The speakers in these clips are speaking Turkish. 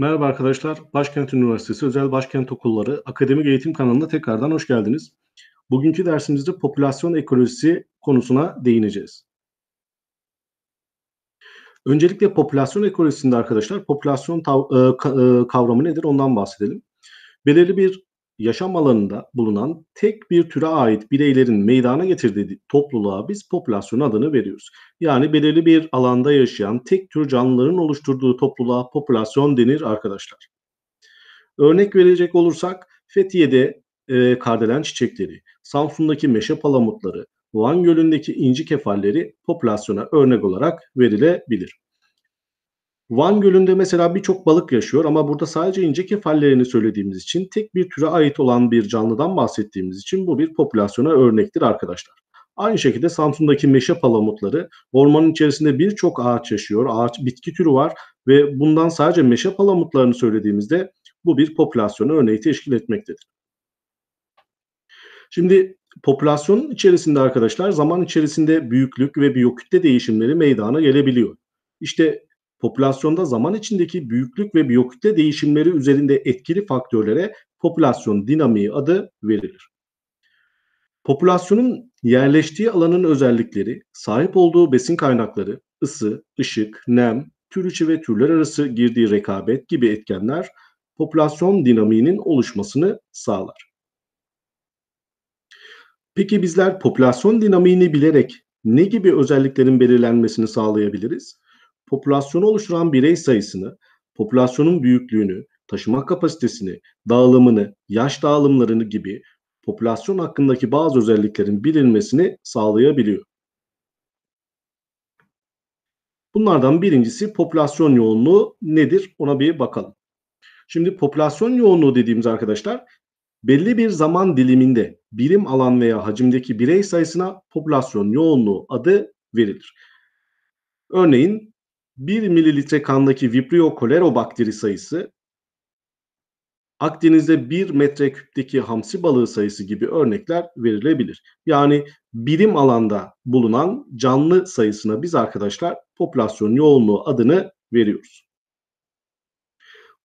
Merhaba arkadaşlar. Başkent Üniversitesi Özel Başkent Okulları Akademik Eğitim kanalına tekrardan hoş geldiniz. Bugünkü dersimizde popülasyon ekolojisi konusuna değineceğiz. Öncelikle popülasyon ekolojisinde arkadaşlar popülasyon e, e, kavramı nedir ondan bahsedelim. Belirli bir yaşam alanında bulunan tek bir türe ait bireylerin meydana getirdiği topluluğa biz popülasyon adını veriyoruz. Yani belirli bir alanda yaşayan tek tür canlıların oluşturduğu topluluğa popülasyon denir arkadaşlar. Örnek verecek olursak Fethiye'de e, kardelen çiçekleri, Samsun'daki meşe palamutları, Van Gölü'ndeki inci kefalleri popülasyona örnek olarak verilebilir. Van Gölü'nde mesela birçok balık yaşıyor ama burada sadece ince kefallerini söylediğimiz için tek bir türe ait olan bir canlıdan bahsettiğimiz için bu bir popülasyona örnektir arkadaşlar. Aynı şekilde Samsun'daki meşe palamutları ormanın içerisinde birçok ağaç yaşıyor, ağaç bitki türü var ve bundan sadece meşe palamutlarını söylediğimizde bu bir popülasyona örneği teşkil etmektedir. Şimdi popülasyonun içerisinde arkadaşlar zaman içerisinde büyüklük ve biyokütle değişimleri meydana gelebiliyor. İşte popülasyonda zaman içindeki büyüklük ve biyokütle değişimleri üzerinde etkili faktörlere popülasyon dinamiği adı verilir. Popülasyonun yerleştiği alanın özellikleri, sahip olduğu besin kaynakları, ısı, ışık, nem, tür içi ve türler arası girdiği rekabet gibi etkenler popülasyon dinamiğinin oluşmasını sağlar. Peki bizler popülasyon dinamiğini bilerek ne gibi özelliklerin belirlenmesini sağlayabiliriz? popülasyonu oluşturan birey sayısını, popülasyonun büyüklüğünü, taşıma kapasitesini, dağılımını, yaş dağılımlarını gibi popülasyon hakkındaki bazı özelliklerin bilinmesini sağlayabiliyor. Bunlardan birincisi popülasyon yoğunluğu nedir ona bir bakalım. Şimdi popülasyon yoğunluğu dediğimiz arkadaşlar belli bir zaman diliminde birim alan veya hacimdeki birey sayısına popülasyon yoğunluğu adı verilir. Örneğin 1 mililitre kandaki Vibrio kolerobakteri sayısı Akdeniz'de 1 küpteki hamsi balığı sayısı gibi örnekler verilebilir. Yani bilim alanda bulunan canlı sayısına biz arkadaşlar popülasyon yoğunluğu adını veriyoruz.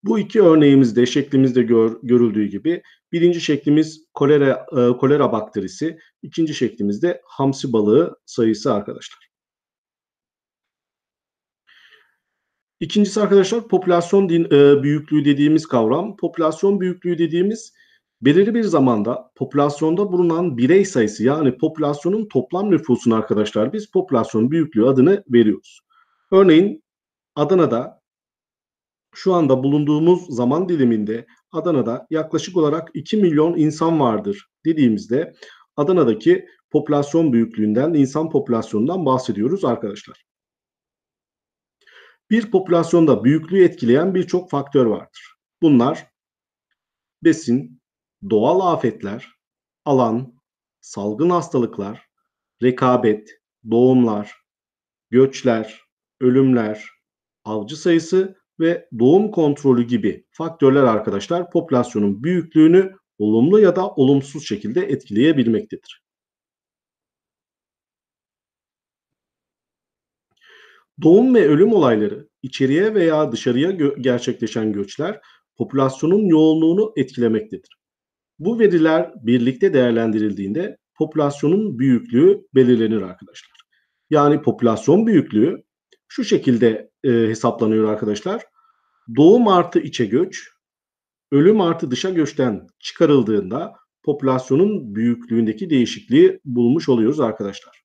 Bu iki örneğimizde şeklimizde gör, görüldüğü gibi birinci şeklimiz kolera, e, kolera bakterisi, ikinci şeklimizde hamsi balığı sayısı arkadaşlar. İkincisi arkadaşlar popülasyon din, e, büyüklüğü dediğimiz kavram. Popülasyon büyüklüğü dediğimiz belirli bir zamanda popülasyonda bulunan birey sayısı yani popülasyonun toplam nüfusunu arkadaşlar biz popülasyon büyüklüğü adını veriyoruz. Örneğin Adana'da şu anda bulunduğumuz zaman diliminde Adana'da yaklaşık olarak 2 milyon insan vardır dediğimizde Adana'daki popülasyon büyüklüğünden, insan popülasyonundan bahsediyoruz arkadaşlar. Bir popülasyonda büyüklüğü etkileyen birçok faktör vardır. Bunlar besin, doğal afetler, alan, salgın hastalıklar, rekabet, doğumlar, göçler, ölümler, avcı sayısı ve doğum kontrolü gibi faktörler arkadaşlar popülasyonun büyüklüğünü olumlu ya da olumsuz şekilde etkileyebilmektedir. Doğum ve ölüm olayları, içeriye veya dışarıya gö- gerçekleşen göçler popülasyonun yoğunluğunu etkilemektedir. Bu veriler birlikte değerlendirildiğinde popülasyonun büyüklüğü belirlenir arkadaşlar. Yani popülasyon büyüklüğü şu şekilde e, hesaplanıyor arkadaşlar. Doğum artı içe göç, ölüm artı dışa göçten çıkarıldığında popülasyonun büyüklüğündeki değişikliği bulmuş oluyoruz arkadaşlar.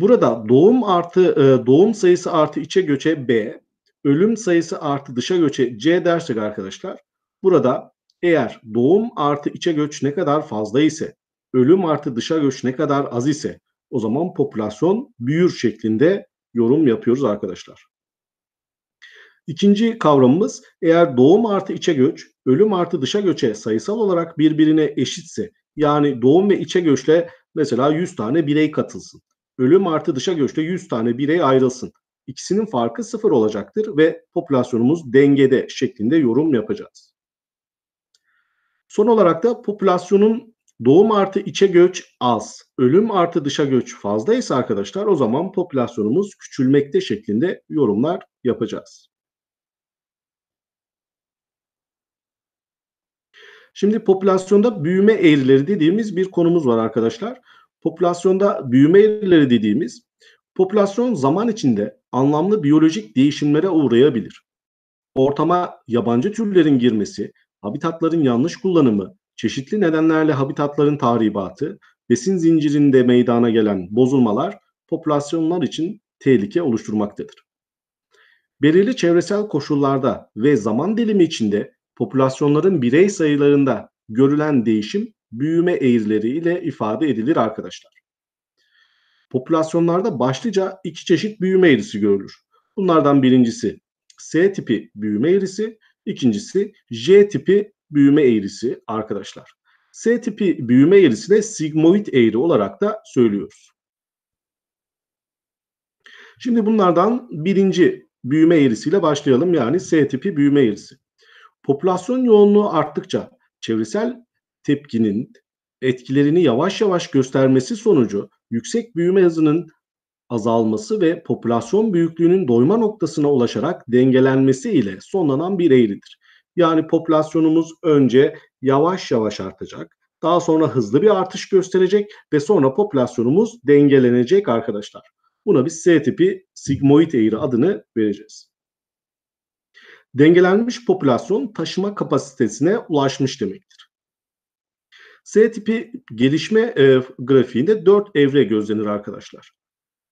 Burada doğum artı e, doğum sayısı artı içe göçe B, ölüm sayısı artı dışa göçe C dersek arkadaşlar burada eğer doğum artı içe göç ne kadar fazla ise ölüm artı dışa göç ne kadar az ise o zaman popülasyon büyür şeklinde yorum yapıyoruz arkadaşlar. İkinci kavramımız eğer doğum artı içe göç, ölüm artı dışa göçe sayısal olarak birbirine eşitse yani doğum ve içe göçle mesela 100 tane birey katılsın ölüm artı dışa göçte 100 tane birey ayrılsın. İkisinin farkı sıfır olacaktır ve popülasyonumuz dengede şeklinde yorum yapacağız. Son olarak da popülasyonun doğum artı içe göç az, ölüm artı dışa göç fazlaysa arkadaşlar o zaman popülasyonumuz küçülmekte şeklinde yorumlar yapacağız. Şimdi popülasyonda büyüme eğrileri dediğimiz bir konumuz var arkadaşlar popülasyonda büyüme eğrileri dediğimiz popülasyon zaman içinde anlamlı biyolojik değişimlere uğrayabilir. Ortama yabancı türlerin girmesi, habitatların yanlış kullanımı, çeşitli nedenlerle habitatların tahribatı, besin zincirinde meydana gelen bozulmalar popülasyonlar için tehlike oluşturmaktadır. Belirli çevresel koşullarda ve zaman dilimi içinde popülasyonların birey sayılarında görülen değişim büyüme eğrileriyle ifade edilir arkadaşlar. Popülasyonlarda başlıca iki çeşit büyüme eğrisi görülür. Bunlardan birincisi S tipi büyüme eğrisi, ikincisi J tipi büyüme eğrisi arkadaşlar. S tipi büyüme eğrisine sigmoid eğri olarak da söylüyoruz. Şimdi bunlardan birinci büyüme eğrisiyle başlayalım yani S tipi büyüme eğrisi. Popülasyon yoğunluğu arttıkça çevresel tepkinin etkilerini yavaş yavaş göstermesi sonucu yüksek büyüme hızının azalması ve popülasyon büyüklüğünün doyma noktasına ulaşarak dengelenmesi ile sonlanan bir eğridir. Yani popülasyonumuz önce yavaş yavaş artacak, daha sonra hızlı bir artış gösterecek ve sonra popülasyonumuz dengelenecek arkadaşlar. Buna biz S tipi sigmoid eğri adını vereceğiz. Dengelenmiş popülasyon taşıma kapasitesine ulaşmış demek. Z tipi gelişme e, grafiğinde dört evre gözlenir arkadaşlar.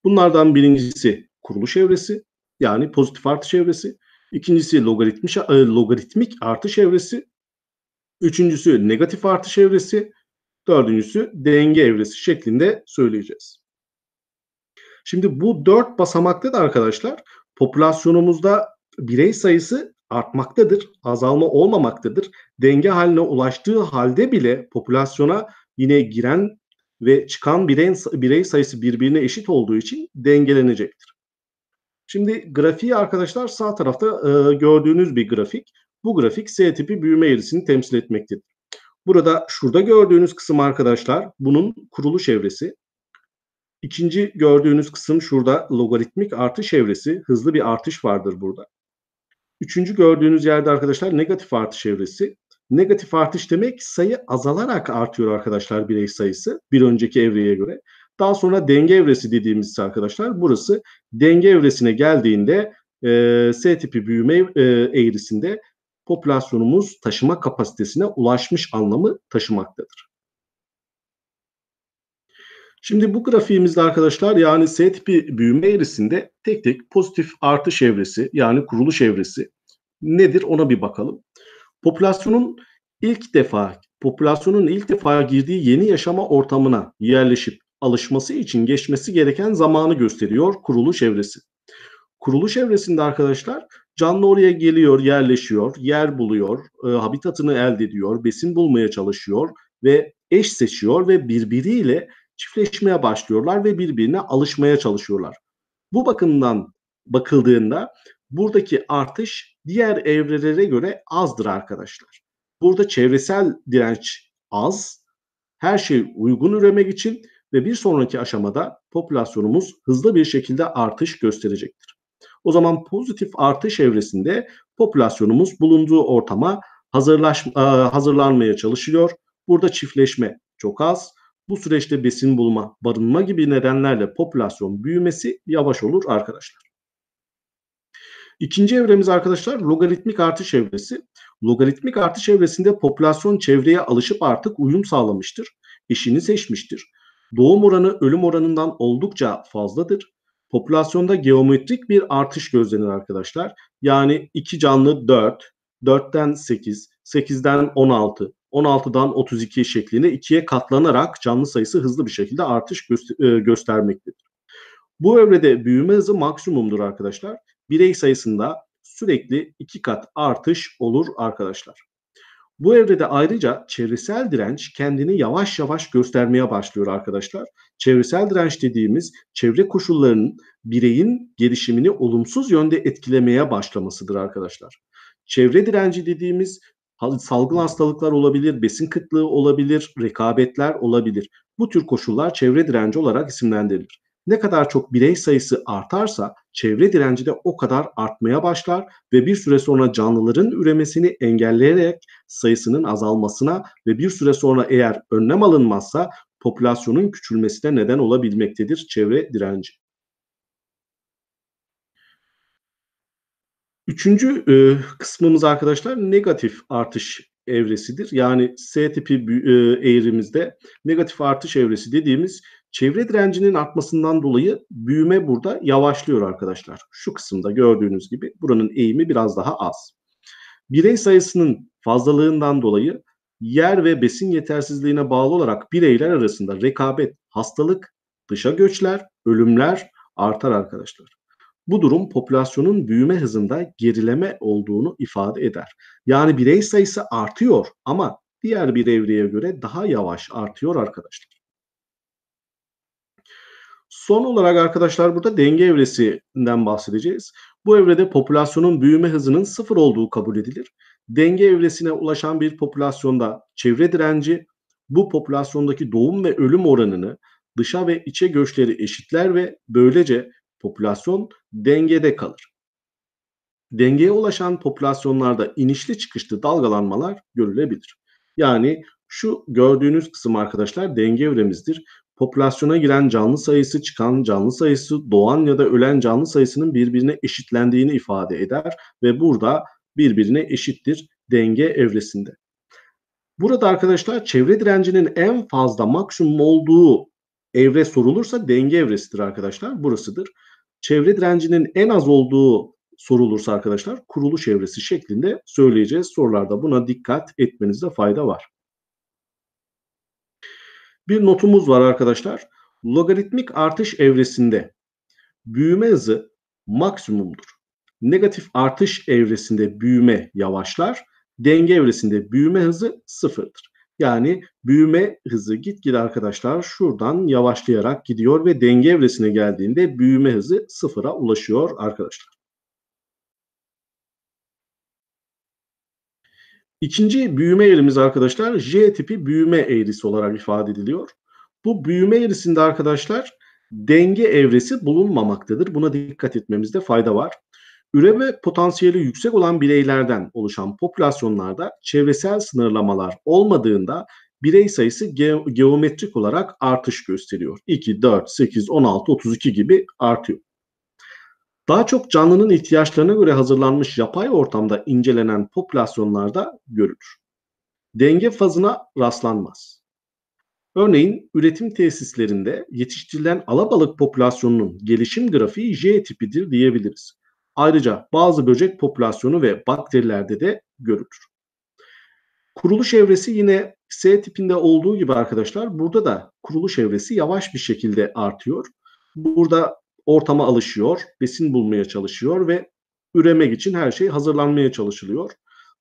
Bunlardan birincisi kuruluş evresi yani pozitif artış evresi. İkincisi logaritmik, e, logaritmik artış evresi. Üçüncüsü negatif artış evresi. Dördüncüsü denge evresi şeklinde söyleyeceğiz. Şimdi bu dört basamakta da arkadaşlar popülasyonumuzda birey sayısı artmaktadır, azalma olmamaktadır denge haline ulaştığı halde bile popülasyona yine giren ve çıkan birey, birey sayısı birbirine eşit olduğu için dengelenecektir. Şimdi grafiği arkadaşlar sağ tarafta e, gördüğünüz bir grafik. Bu grafik S tipi büyüme eğrisini temsil etmektedir. Burada şurada gördüğünüz kısım arkadaşlar bunun kuruluş evresi. İkinci gördüğünüz kısım şurada logaritmik artış evresi. Hızlı bir artış vardır burada. Üçüncü gördüğünüz yerde arkadaşlar negatif artış evresi. Negatif artış demek sayı azalarak artıyor arkadaşlar birey sayısı bir önceki evreye göre. Daha sonra denge evresi dediğimiz arkadaşlar burası denge evresine geldiğinde e, S tipi büyüme e, eğrisinde popülasyonumuz taşıma kapasitesine ulaşmış anlamı taşımaktadır. Şimdi bu grafiğimizde arkadaşlar yani S tipi büyüme eğrisinde tek tek pozitif artış evresi yani kuruluş evresi nedir ona bir bakalım popülasyonun ilk defa popülasyonun ilk defa girdiği yeni yaşama ortamına yerleşip alışması için geçmesi gereken zamanı gösteriyor kuruluş evresi. Kuruluş evresinde arkadaşlar canlı oraya geliyor, yerleşiyor, yer buluyor, e, habitatını elde ediyor, besin bulmaya çalışıyor ve eş seçiyor ve birbiriyle çiftleşmeye başlıyorlar ve birbirine alışmaya çalışıyorlar. Bu bakımdan bakıldığında buradaki artış diğer evrelere göre azdır arkadaşlar. Burada çevresel direnç az. Her şey uygun üremek için ve bir sonraki aşamada popülasyonumuz hızlı bir şekilde artış gösterecektir. O zaman pozitif artış evresinde popülasyonumuz bulunduğu ortama e, hazırlanmaya çalışıyor. Burada çiftleşme çok az. Bu süreçte besin bulma, barınma gibi nedenlerle popülasyon büyümesi yavaş olur arkadaşlar. İkinci evremiz arkadaşlar logaritmik artış evresi. Logaritmik artış evresinde popülasyon çevreye alışıp artık uyum sağlamıştır. Eşini seçmiştir. Doğum oranı ölüm oranından oldukça fazladır. Popülasyonda geometrik bir artış gözlenir arkadaşlar. Yani 2 canlı 4, 4'ten 8, 8'den 16, 16'dan 32 şeklinde ikiye katlanarak canlı sayısı hızlı bir şekilde artış e, göstermektedir. Bu evrede büyüme hızı maksimumdur arkadaşlar birey sayısında sürekli iki kat artış olur arkadaşlar. Bu evrede ayrıca çevresel direnç kendini yavaş yavaş göstermeye başlıyor arkadaşlar. Çevresel direnç dediğimiz çevre koşullarının bireyin gelişimini olumsuz yönde etkilemeye başlamasıdır arkadaşlar. Çevre direnci dediğimiz salgın hastalıklar olabilir, besin kıtlığı olabilir, rekabetler olabilir. Bu tür koşullar çevre direnci olarak isimlendirilir. Ne kadar çok birey sayısı artarsa çevre direnci de o kadar artmaya başlar ve bir süre sonra canlıların üremesini engelleyerek sayısının azalmasına ve bir süre sonra eğer önlem alınmazsa popülasyonun küçülmesine neden olabilmektedir çevre direnci. Üçüncü e, kısmımız arkadaşlar negatif artış evresidir. Yani S tipi e, eğrimizde negatif artış evresi dediğimiz Çevre direncinin artmasından dolayı büyüme burada yavaşlıyor arkadaşlar. Şu kısımda gördüğünüz gibi buranın eğimi biraz daha az. Birey sayısının fazlalığından dolayı yer ve besin yetersizliğine bağlı olarak bireyler arasında rekabet, hastalık, dışa göçler, ölümler artar arkadaşlar. Bu durum popülasyonun büyüme hızında gerileme olduğunu ifade eder. Yani birey sayısı artıyor ama diğer bir evreye göre daha yavaş artıyor arkadaşlar. Son olarak arkadaşlar burada denge evresinden bahsedeceğiz. Bu evrede popülasyonun büyüme hızının sıfır olduğu kabul edilir. Denge evresine ulaşan bir popülasyonda çevre direnci bu popülasyondaki doğum ve ölüm oranını dışa ve içe göçleri eşitler ve böylece popülasyon dengede kalır. Dengeye ulaşan popülasyonlarda inişli çıkışlı dalgalanmalar görülebilir. Yani şu gördüğünüz kısım arkadaşlar denge evremizdir popülasyona giren canlı sayısı, çıkan canlı sayısı, doğan ya da ölen canlı sayısının birbirine eşitlendiğini ifade eder ve burada birbirine eşittir denge evresinde. Burada arkadaşlar çevre direncinin en fazla maksimum olduğu evre sorulursa denge evresidir arkadaşlar. Burasıdır. Çevre direncinin en az olduğu sorulursa arkadaşlar kuruluş evresi şeklinde söyleyeceğiz. Sorularda buna dikkat etmenizde fayda var. Bir notumuz var arkadaşlar. Logaritmik artış evresinde büyüme hızı maksimumdur. Negatif artış evresinde büyüme yavaşlar. Denge evresinde büyüme hızı sıfırdır. Yani büyüme hızı gitgide arkadaşlar şuradan yavaşlayarak gidiyor ve denge evresine geldiğinde büyüme hızı sıfıra ulaşıyor arkadaşlar. İkinci büyüme eğrimiz arkadaşlar J tipi büyüme eğrisi olarak ifade ediliyor. Bu büyüme eğrisinde arkadaşlar denge evresi bulunmamaktadır. Buna dikkat etmemizde fayda var. Üreme potansiyeli yüksek olan bireylerden oluşan popülasyonlarda çevresel sınırlamalar olmadığında birey sayısı ge- geometrik olarak artış gösteriyor. 2, 4, 8, 16, 32 gibi artıyor. Daha çok canlının ihtiyaçlarına göre hazırlanmış yapay ortamda incelenen popülasyonlarda görülür. Denge fazına rastlanmaz. Örneğin üretim tesislerinde yetiştirilen alabalık popülasyonunun gelişim grafiği J tipidir diyebiliriz. Ayrıca bazı böcek popülasyonu ve bakterilerde de görülür. Kuruluş evresi yine S tipinde olduğu gibi arkadaşlar burada da kuruluş evresi yavaş bir şekilde artıyor. Burada ortama alışıyor, besin bulmaya çalışıyor ve üremek için her şey hazırlanmaya çalışılıyor.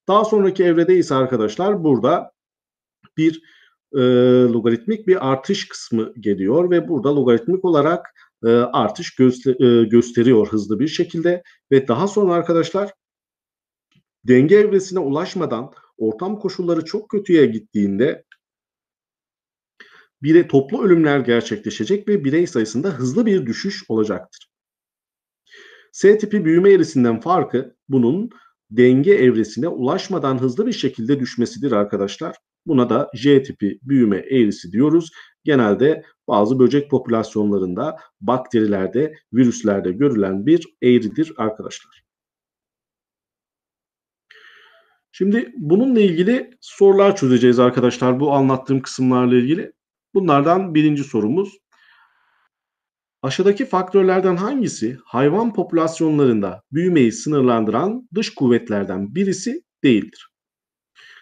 Daha sonraki evrede ise arkadaşlar burada bir e, logaritmik bir artış kısmı geliyor ve burada logaritmik olarak e, artış göster- e, gösteriyor hızlı bir şekilde ve daha sonra arkadaşlar denge evresine ulaşmadan ortam koşulları çok kötüye gittiğinde bire toplu ölümler gerçekleşecek ve birey sayısında hızlı bir düşüş olacaktır. S tipi büyüme eğrisinden farkı bunun denge evresine ulaşmadan hızlı bir şekilde düşmesidir arkadaşlar. Buna da J tipi büyüme eğrisi diyoruz. Genelde bazı böcek popülasyonlarında, bakterilerde, virüslerde görülen bir eğridir arkadaşlar. Şimdi bununla ilgili sorular çözeceğiz arkadaşlar bu anlattığım kısımlarla ilgili. Bunlardan birinci sorumuz. Aşağıdaki faktörlerden hangisi hayvan popülasyonlarında büyümeyi sınırlandıran dış kuvvetlerden birisi değildir?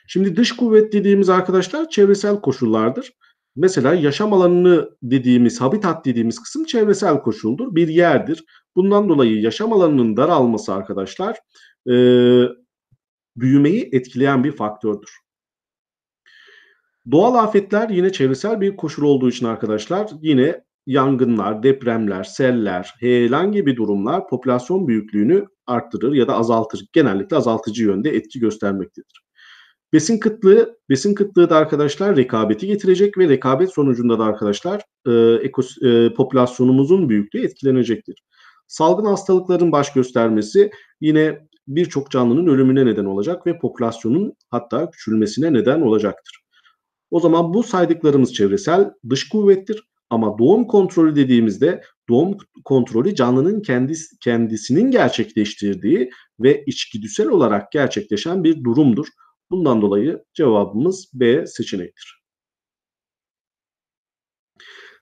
Şimdi dış kuvvet dediğimiz arkadaşlar çevresel koşullardır. Mesela yaşam alanını dediğimiz, habitat dediğimiz kısım çevresel koşuldur, bir yerdir. Bundan dolayı yaşam alanının daralması arkadaşlar e, büyümeyi etkileyen bir faktördür. Doğal afetler yine çevresel bir koşul olduğu için arkadaşlar yine yangınlar, depremler, seller, heyelan gibi durumlar popülasyon büyüklüğünü arttırır ya da azaltır. Genellikle azaltıcı yönde etki göstermektedir. Besin kıtlığı, besin kıtlığı da arkadaşlar rekabeti getirecek ve rekabet sonucunda da arkadaşlar e, ekos, e, popülasyonumuzun büyüklüğü etkilenecektir. Salgın hastalıkların baş göstermesi yine birçok canlının ölümüne neden olacak ve popülasyonun hatta küçülmesine neden olacaktır. O zaman bu saydıklarımız çevresel dış kuvvettir. Ama doğum kontrolü dediğimizde doğum kontrolü canlının kendisi, kendisinin gerçekleştirdiği ve içgüdüsel olarak gerçekleşen bir durumdur. Bundan dolayı cevabımız B seçenektir.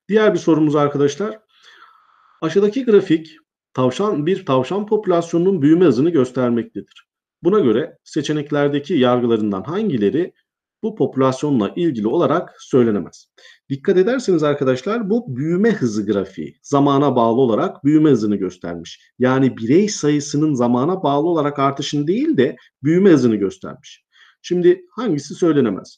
Diğer bir sorumuz arkadaşlar. Aşağıdaki grafik tavşan bir tavşan popülasyonunun büyüme hızını göstermektedir. Buna göre seçeneklerdeki yargılarından hangileri bu popülasyonla ilgili olarak söylenemez. Dikkat ederseniz arkadaşlar bu büyüme hızı grafiği zamana bağlı olarak büyüme hızını göstermiş. Yani birey sayısının zamana bağlı olarak artışını değil de büyüme hızını göstermiş. Şimdi hangisi söylenemez?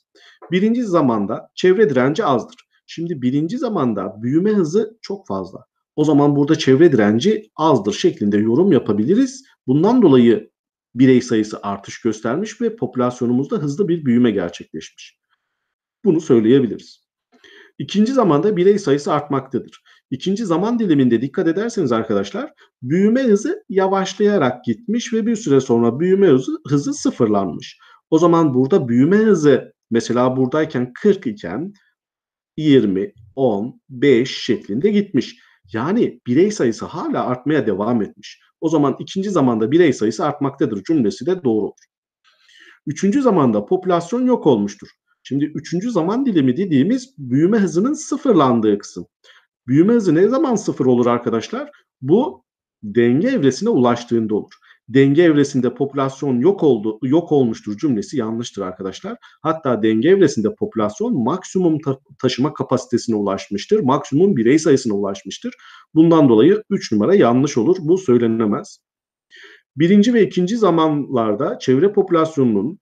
Birinci zamanda çevre direnci azdır. Şimdi birinci zamanda büyüme hızı çok fazla. O zaman burada çevre direnci azdır şeklinde yorum yapabiliriz. Bundan dolayı birey sayısı artış göstermiş ve popülasyonumuzda hızlı bir büyüme gerçekleşmiş. Bunu söyleyebiliriz. İkinci zamanda birey sayısı artmaktadır. İkinci zaman diliminde dikkat ederseniz arkadaşlar büyüme hızı yavaşlayarak gitmiş ve bir süre sonra büyüme hızı, hızı sıfırlanmış. O zaman burada büyüme hızı mesela buradayken 40 iken 20, 10, 5 şeklinde gitmiş. Yani birey sayısı hala artmaya devam etmiş. O zaman ikinci zamanda birey sayısı artmaktadır cümlesi de doğru olur. Üçüncü zamanda popülasyon yok olmuştur. Şimdi üçüncü zaman dilimi dediğimiz büyüme hızının sıfırlandığı kısım. Büyüme hızı ne zaman sıfır olur arkadaşlar? Bu denge evresine ulaştığında olur denge evresinde popülasyon yok oldu yok olmuştur cümlesi yanlıştır arkadaşlar. Hatta denge evresinde popülasyon maksimum ta- taşıma kapasitesine ulaşmıştır. Maksimum birey sayısına ulaşmıştır. Bundan dolayı 3 numara yanlış olur. Bu söylenemez. Birinci ve ikinci zamanlarda çevre popülasyonunun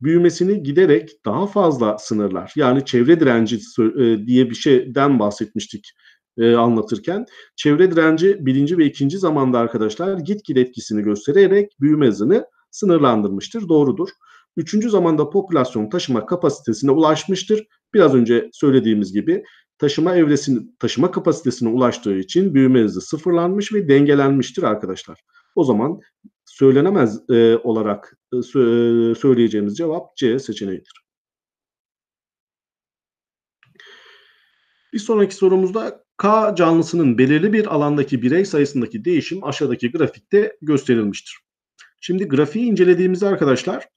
büyümesini giderek daha fazla sınırlar. Yani çevre direnci e, diye bir şeyden bahsetmiştik e, anlatırken çevre direnci birinci ve ikinci zamanda arkadaşlar gitgide etkisini göstererek büyüme hızını sınırlandırmıştır. Doğrudur. Üçüncü zamanda popülasyon taşıma kapasitesine ulaşmıştır. Biraz önce söylediğimiz gibi taşıma evresini taşıma kapasitesine ulaştığı için büyüme hızı sıfırlanmış ve dengelenmiştir arkadaşlar. O zaman söylenemez e, olarak e, e söyleyeceğimiz cevap C seçeneğidir. Bir sonraki sorumuzda K canlısının belirli bir alandaki birey sayısındaki değişim aşağıdaki grafikte gösterilmiştir. Şimdi grafiği incelediğimizde arkadaşlar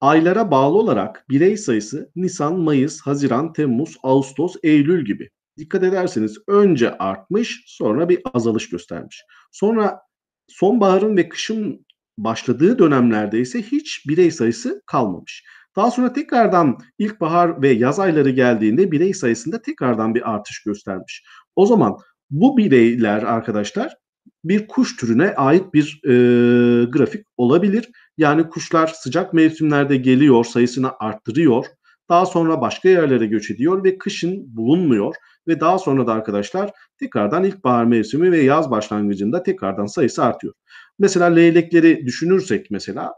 aylara bağlı olarak birey sayısı Nisan, Mayıs, Haziran, Temmuz, Ağustos, Eylül gibi. Dikkat ederseniz önce artmış sonra bir azalış göstermiş. Sonra sonbaharın ve kışın başladığı dönemlerde ise hiç birey sayısı kalmamış. Daha sonra tekrardan ilkbahar ve yaz ayları geldiğinde birey sayısında tekrardan bir artış göstermiş. O zaman bu bireyler arkadaşlar bir kuş türüne ait bir e, grafik olabilir. Yani kuşlar sıcak mevsimlerde geliyor, sayısını arttırıyor. Daha sonra başka yerlere göç ediyor ve kışın bulunmuyor. Ve daha sonra da arkadaşlar tekrardan ilkbahar mevsimi ve yaz başlangıcında tekrardan sayısı artıyor. Mesela leylekleri düşünürsek mesela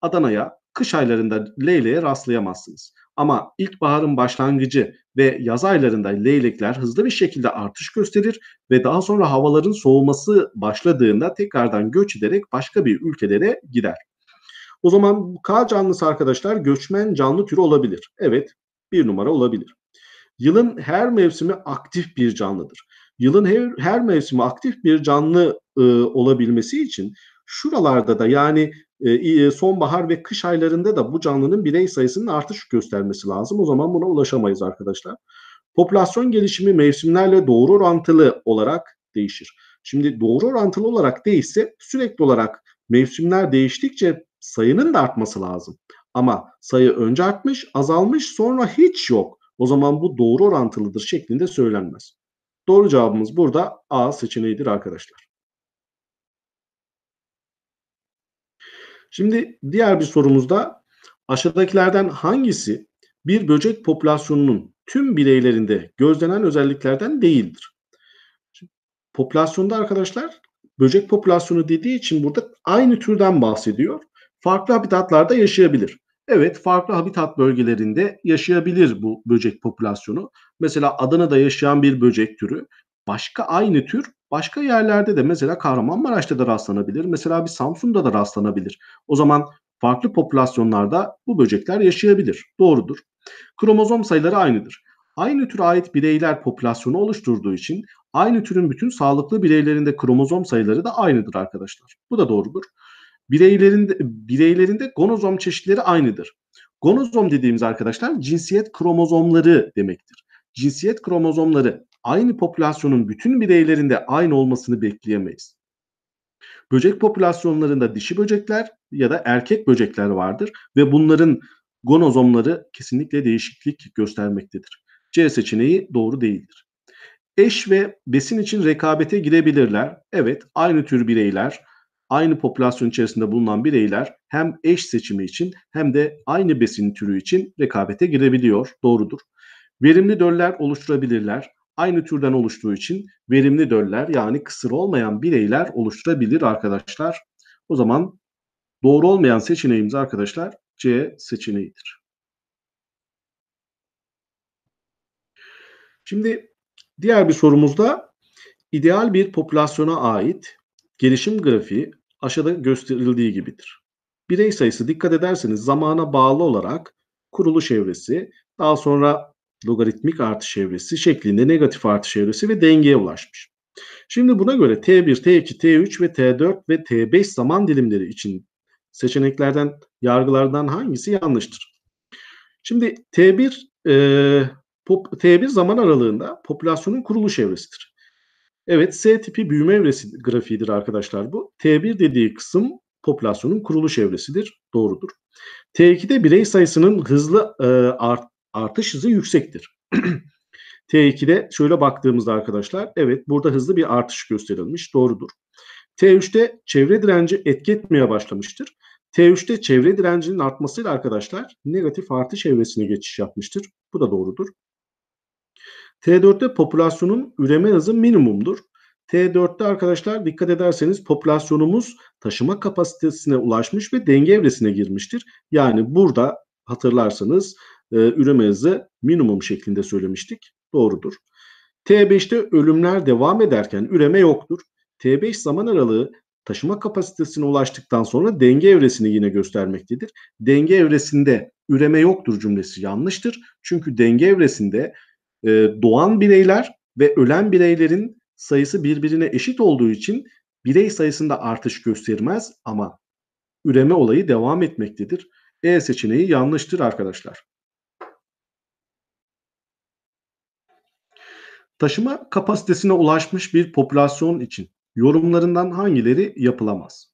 Adana'ya kış aylarında leyleğe rastlayamazsınız. Ama ilkbaharın başlangıcı ve yaz aylarında leylekler hızlı bir şekilde artış gösterir ve daha sonra havaların soğuması başladığında tekrardan göç ederek başka bir ülkelere gider. O zaman bu K canlısı arkadaşlar göçmen canlı türü olabilir. Evet bir numara olabilir. Yılın her mevsimi aktif bir canlıdır. Yılın her, her mevsimi aktif bir canlı e, olabilmesi için şuralarda da yani e, e, sonbahar ve kış aylarında da bu canlının birey sayısının artış göstermesi lazım. O zaman buna ulaşamayız arkadaşlar. Popülasyon gelişimi mevsimlerle doğru orantılı olarak değişir. Şimdi doğru orantılı olarak değilse sürekli olarak mevsimler değiştikçe sayının da artması lazım. Ama sayı önce artmış, azalmış, sonra hiç yok. O zaman bu doğru orantılıdır şeklinde söylenmez. Doğru cevabımız burada A seçeneğidir arkadaşlar. Şimdi diğer bir sorumuzda aşağıdakilerden hangisi bir böcek popülasyonunun tüm bireylerinde gözlenen özelliklerden değildir? Şimdi, popülasyonda arkadaşlar böcek popülasyonu dediği için burada aynı türden bahsediyor. Farklı habitatlarda yaşayabilir. Evet farklı habitat bölgelerinde yaşayabilir bu böcek popülasyonu. Mesela Adana'da yaşayan bir böcek türü başka aynı tür başka yerlerde de mesela Kahramanmaraş'ta da rastlanabilir. Mesela bir Samsun'da da rastlanabilir. O zaman farklı popülasyonlarda bu böcekler yaşayabilir. Doğrudur. Kromozom sayıları aynıdır. Aynı tür ait bireyler popülasyonu oluşturduğu için aynı türün bütün sağlıklı bireylerinde kromozom sayıları da aynıdır arkadaşlar. Bu da doğrudur. Bireylerinde, bireylerinde gonozom çeşitleri aynıdır. Gonozom dediğimiz arkadaşlar cinsiyet kromozomları demektir. Cinsiyet kromozomları aynı popülasyonun bütün bireylerinde aynı olmasını bekleyemeyiz. Böcek popülasyonlarında dişi böcekler ya da erkek böcekler vardır ve bunların gonozomları kesinlikle değişiklik göstermektedir. C seçeneği doğru değildir. Eş ve besin için rekabete girebilirler. Evet, aynı tür bireyler, aynı popülasyon içerisinde bulunan bireyler hem eş seçimi için hem de aynı besin türü için rekabete girebiliyor. Doğrudur. Verimli döller oluşturabilirler aynı türden oluştuğu için verimli döller yani kısır olmayan bireyler oluşturabilir arkadaşlar. O zaman doğru olmayan seçeneğimiz arkadaşlar C seçeneğidir. Şimdi diğer bir sorumuzda ideal bir popülasyona ait gelişim grafiği aşağıda gösterildiği gibidir. Birey sayısı dikkat ederseniz zamana bağlı olarak kuruluş evresi, daha sonra logaritmik artış evresi şeklinde negatif artış evresi ve dengeye ulaşmış. Şimdi buna göre T1, T2, T3 ve T4 ve T5 zaman dilimleri için seçeneklerden, yargılardan hangisi yanlıştır? Şimdi T1 e, pop, T1 zaman aralığında popülasyonun kuruluş evresidir. Evet S tipi büyüme evresi grafiğidir arkadaşlar bu. T1 dediği kısım popülasyonun kuruluş evresidir. Doğrudur. T2'de birey sayısının hızlı e, art, artış hızı yüksektir. T2'de şöyle baktığımızda arkadaşlar evet burada hızlı bir artış gösterilmiş doğrudur. T3'te çevre direnci etketmeye başlamıştır. T3'te çevre direncinin artmasıyla arkadaşlar negatif artış evresine geçiş yapmıştır. Bu da doğrudur. T4'te popülasyonun üreme hızı minimumdur. T4'te arkadaşlar dikkat ederseniz popülasyonumuz taşıma kapasitesine ulaşmış ve denge evresine girmiştir. Yani burada hatırlarsanız e, üremezde minimum şeklinde söylemiştik. Doğrudur. T5'te ölümler devam ederken üreme yoktur. T5 zaman aralığı taşıma kapasitesine ulaştıktan sonra denge evresini yine göstermektedir. Denge evresinde üreme yoktur cümlesi yanlıştır. Çünkü denge evresinde e, doğan bireyler ve ölen bireylerin sayısı birbirine eşit olduğu için birey sayısında artış göstermez ama üreme olayı devam etmektedir. E seçeneği yanlıştır arkadaşlar. Taşıma kapasitesine ulaşmış bir popülasyon için yorumlarından hangileri yapılamaz?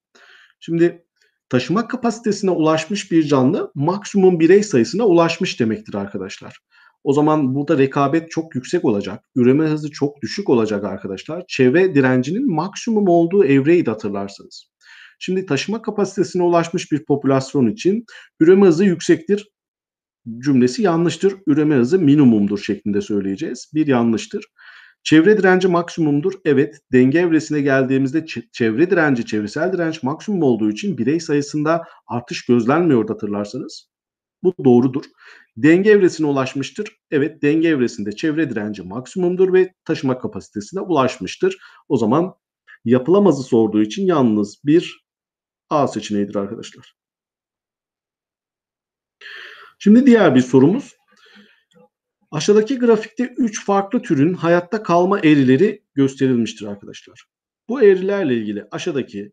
Şimdi taşıma kapasitesine ulaşmış bir canlı maksimum birey sayısına ulaşmış demektir arkadaşlar. O zaman burada rekabet çok yüksek olacak. Üreme hızı çok düşük olacak arkadaşlar. Çevre direncinin maksimum olduğu evreyi de hatırlarsınız. Şimdi taşıma kapasitesine ulaşmış bir popülasyon için üreme hızı yüksektir cümlesi yanlıştır. Üreme hızı minimumdur şeklinde söyleyeceğiz. Bir yanlıştır. Çevre direnci maksimumdur. Evet denge evresine geldiğimizde çevre direnci, çevresel direnç maksimum olduğu için birey sayısında artış gözlenmiyor hatırlarsanız. Bu doğrudur. Denge evresine ulaşmıştır. Evet denge evresinde çevre direnci maksimumdur ve taşıma kapasitesine ulaşmıştır. O zaman yapılamazı sorduğu için yalnız bir A seçeneğidir arkadaşlar. Şimdi diğer bir sorumuz. Aşağıdaki grafikte 3 farklı türün hayatta kalma eğrileri gösterilmiştir arkadaşlar. Bu eğrilerle ilgili aşağıdaki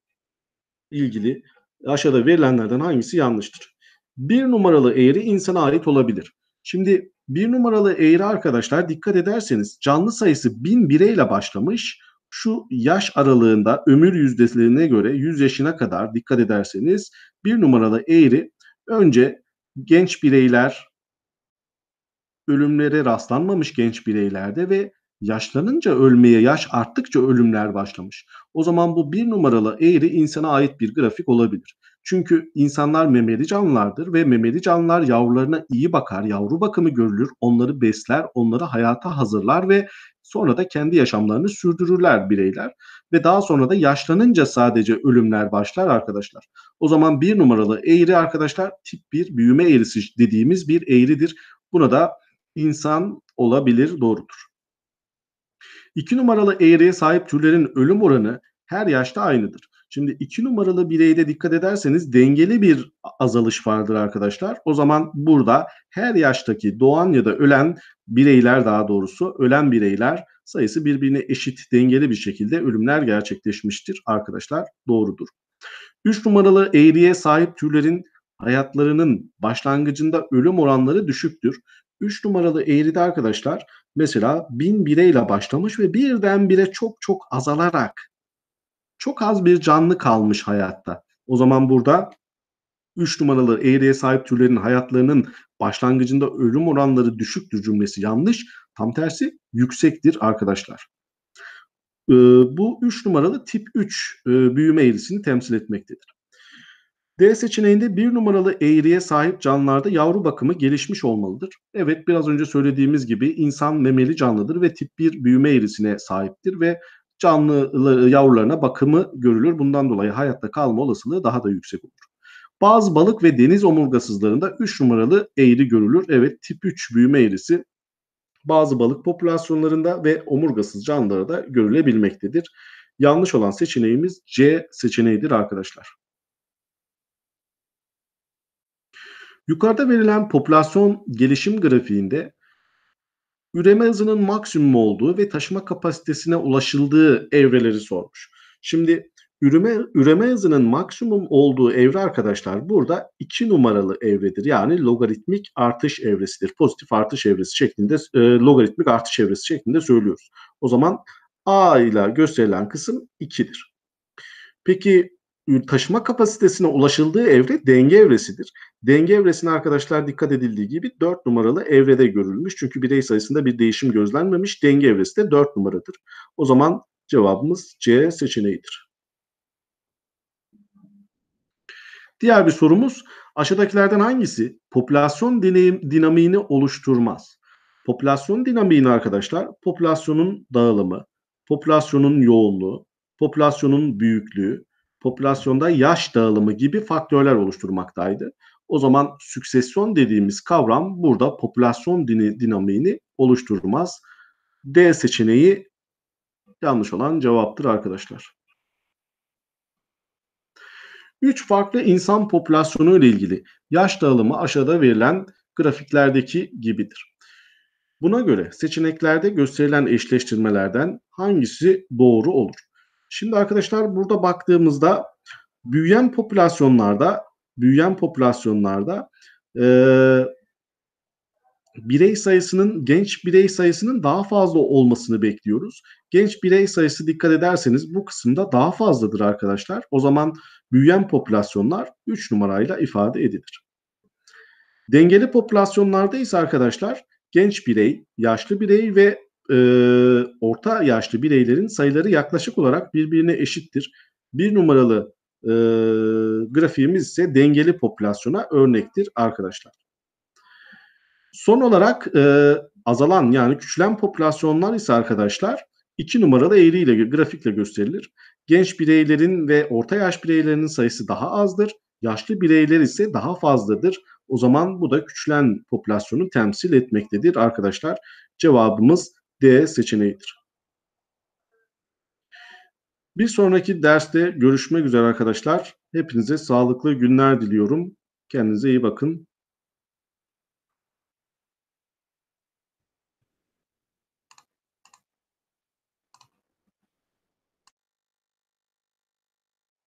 ilgili aşağıda verilenlerden hangisi yanlıştır? Bir numaralı eğri insana ait olabilir. Şimdi bir numaralı eğri arkadaşlar dikkat ederseniz canlı sayısı bin bireyle başlamış. Şu yaş aralığında ömür yüzdelerine göre 100 yaşına kadar dikkat ederseniz bir numaralı eğri önce genç bireyler ölümlere rastlanmamış genç bireylerde ve Yaşlanınca ölmeye, yaş arttıkça ölümler başlamış. O zaman bu bir numaralı eğri insana ait bir grafik olabilir. Çünkü insanlar memeli canlılardır ve memeli canlılar yavrularına iyi bakar, yavru bakımı görülür, onları besler, onları hayata hazırlar ve sonra da kendi yaşamlarını sürdürürler bireyler ve daha sonra da yaşlanınca sadece ölümler başlar arkadaşlar. O zaman bir numaralı eğri arkadaşlar tip bir büyüme eğrisi dediğimiz bir eğridir. Buna da insan olabilir doğrudur. 2 numaralı eğriye sahip türlerin ölüm oranı her yaşta aynıdır. Şimdi 2 numaralı bireyde dikkat ederseniz dengeli bir azalış vardır arkadaşlar. O zaman burada her yaştaki doğan ya da ölen bireyler daha doğrusu ölen bireyler sayısı birbirine eşit dengeli bir şekilde ölümler gerçekleşmiştir arkadaşlar. Doğrudur. 3 numaralı eğriye sahip türlerin hayatlarının başlangıcında ölüm oranları düşüktür. 3 numaralı eğride arkadaşlar mesela 1001'e bireyle başlamış ve birden bire çok çok azalarak çok az bir canlı kalmış hayatta. O zaman burada 3 numaralı eğriye sahip türlerin hayatlarının başlangıcında ölüm oranları düşüktür cümlesi yanlış. Tam tersi yüksektir arkadaşlar. Ee, bu 3 numaralı tip 3 e, büyüme eğrisini temsil etmektedir. D seçeneğinde bir numaralı eğriye sahip canlılarda yavru bakımı gelişmiş olmalıdır. Evet biraz önce söylediğimiz gibi insan memeli canlıdır ve tip 1 büyüme eğrisine sahiptir ve canlı ıı, yavrularına bakımı görülür. Bundan dolayı hayatta kalma olasılığı daha da yüksek olur. Bazı balık ve deniz omurgasızlarında 3 numaralı eğri görülür. Evet tip 3 büyüme eğrisi bazı balık popülasyonlarında ve omurgasız canlılarda görülebilmektedir. Yanlış olan seçeneğimiz C seçeneğidir arkadaşlar. Yukarıda verilen popülasyon gelişim grafiğinde üreme hızının maksimum olduğu ve taşıma kapasitesine ulaşıldığı evreleri sormuş. Şimdi üreme, üreme hızının maksimum olduğu evre arkadaşlar burada 2 numaralı evredir. Yani logaritmik artış evresidir. Pozitif artış evresi şeklinde e, logaritmik artış evresi şeklinde söylüyoruz. O zaman A ile gösterilen kısım 2'dir. Peki taşıma kapasitesine ulaşıldığı evre denge evresidir. Denge evresine arkadaşlar dikkat edildiği gibi 4 numaralı evrede görülmüş. Çünkü birey sayısında bir değişim gözlenmemiş. Denge evresi de 4 numaradır. O zaman cevabımız C seçeneğidir. Diğer bir sorumuz aşağıdakilerden hangisi popülasyon dinamiğini oluşturmaz? Popülasyon dinamiğini arkadaşlar popülasyonun dağılımı, popülasyonun yoğunluğu, popülasyonun büyüklüğü, popülasyonda yaş dağılımı gibi faktörler oluşturmaktaydı. O zaman süksesyon dediğimiz kavram burada popülasyon din dinamiğini oluşturmaz. D seçeneği yanlış olan cevaptır arkadaşlar. Üç farklı insan popülasyonu ile ilgili yaş dağılımı aşağıda verilen grafiklerdeki gibidir. Buna göre seçeneklerde gösterilen eşleştirmelerden hangisi doğru olur? Şimdi arkadaşlar burada baktığımızda büyüyen popülasyonlarda büyüyen popülasyonlarda e, birey sayısının genç birey sayısının daha fazla olmasını bekliyoruz. Genç birey sayısı dikkat ederseniz bu kısımda daha fazladır arkadaşlar. O zaman büyüyen popülasyonlar 3 numarayla ifade edilir. Dengeli popülasyonlarda ise arkadaşlar genç birey, yaşlı birey ve e, orta yaşlı bireylerin sayıları yaklaşık olarak birbirine eşittir. Bir numaralı e, grafiğimiz ise dengeli popülasyona örnektir arkadaşlar. Son olarak e, azalan yani küçülen popülasyonlar ise arkadaşlar iki numaralı eğriyle grafikle gösterilir. Genç bireylerin ve orta yaş bireylerinin sayısı daha azdır. Yaşlı bireyler ise daha fazladır. O zaman bu da küçülen popülasyonu temsil etmektedir arkadaşlar. Cevabımız D seçeneğidir. Bir sonraki derste görüşmek üzere arkadaşlar. Hepinize sağlıklı günler diliyorum. Kendinize iyi bakın.